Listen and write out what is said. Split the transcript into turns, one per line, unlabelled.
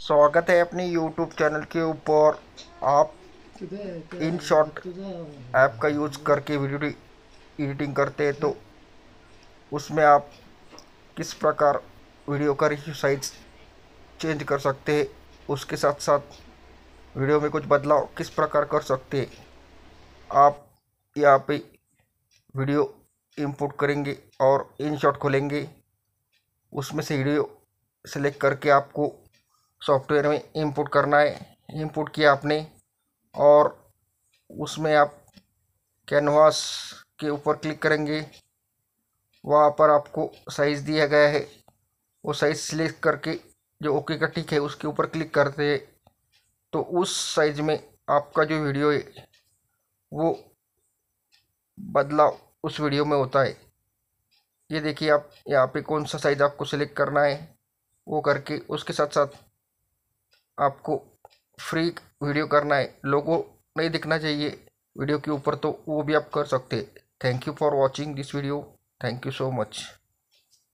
स्वागत है अपने YouTube चैनल के ऊपर आप इन शॉर्ट ऐप का यूज करके वीडियो एडिटिंग करते हैं तो उसमें आप किस प्रकार वीडियो का रिव्यू साइज चेंज कर सकते हैं उसके साथ साथ वीडियो में कुछ बदलाव किस प्रकार कर सकते हैं आप यहाँ पे वीडियो इंपोर्ट करेंगे और इन शॉट खोलेंगे उसमें से वीडियो सेलेक्ट करके आपको सॉफ्टवेयर में इनपुट करना है इनपुट किया आपने और उसमें आप कैनवास के ऊपर क्लिक करेंगे वहाँ पर आपको साइज़ दिया गया है वो साइज़ सिलेक्ट करके जो ओके का टिक है उसके ऊपर क्लिक करते हैं तो उस साइज़ में आपका जो वीडियो है वो बदलाव उस वीडियो में होता है ये देखिए आप यहाँ पे कौन सा साइज़ आपको सिलेक्ट करना है वो करके उसके साथ साथ आपको फ्री वीडियो करना है लोगों नहीं दिखना चाहिए वीडियो के ऊपर तो वो भी आप कर सकते thank you for watching this video thank you so much